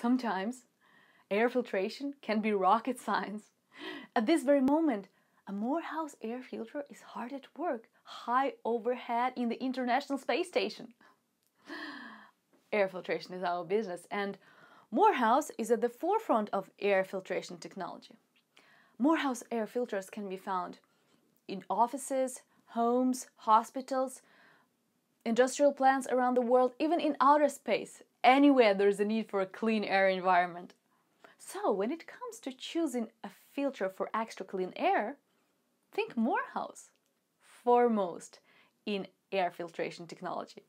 Sometimes air filtration can be rocket science. At this very moment, a Morehouse air filter is hard at work, high overhead in the International Space Station. Air filtration is our business, and Morehouse is at the forefront of air filtration technology. Morehouse air filters can be found in offices, homes, hospitals, industrial plants around the world, even in outer space. Anywhere there is a need for a clean air environment. So, when it comes to choosing a filter for extra clean air, think Morehouse, foremost in air filtration technology.